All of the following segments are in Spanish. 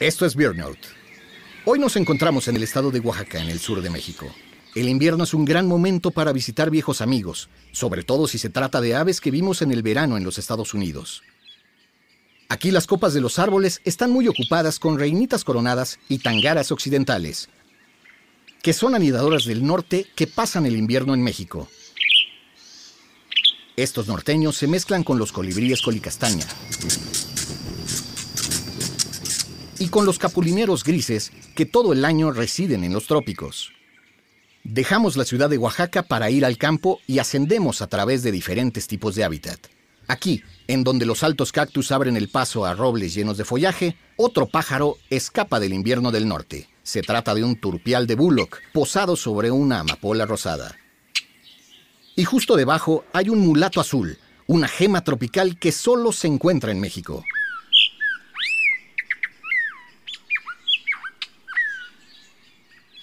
Esto es Beer Hoy nos encontramos en el estado de Oaxaca, en el sur de México. El invierno es un gran momento para visitar viejos amigos, sobre todo si se trata de aves que vimos en el verano en los Estados Unidos. Aquí las copas de los árboles están muy ocupadas con reinitas coronadas y tangaras occidentales, que son anidadoras del norte que pasan el invierno en México. Estos norteños se mezclan con los colibríes colicastaña, y con los capulineros grises que todo el año residen en los trópicos. Dejamos la ciudad de Oaxaca para ir al campo y ascendemos a través de diferentes tipos de hábitat. Aquí, en donde los altos cactus abren el paso a robles llenos de follaje, otro pájaro escapa del invierno del norte. Se trata de un turpial de bullock posado sobre una amapola rosada. Y justo debajo hay un mulato azul, una gema tropical que solo se encuentra en México.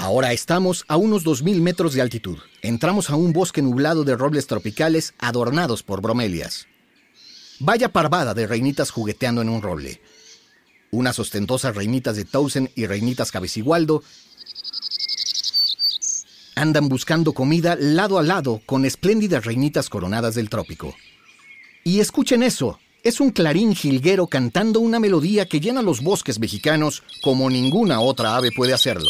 Ahora estamos a unos 2.000 metros de altitud. Entramos a un bosque nublado de robles tropicales adornados por bromelias. Vaya parvada de reinitas jugueteando en un roble. Unas ostentosas reinitas de Towson y reinitas cabecigualdo andan buscando comida lado a lado con espléndidas reinitas coronadas del trópico. Y escuchen eso, es un clarín jilguero cantando una melodía que llena los bosques mexicanos como ninguna otra ave puede hacerlo.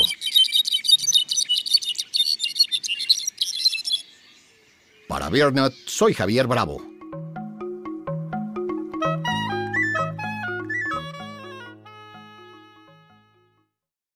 Para Viernes soy Javier Bravo.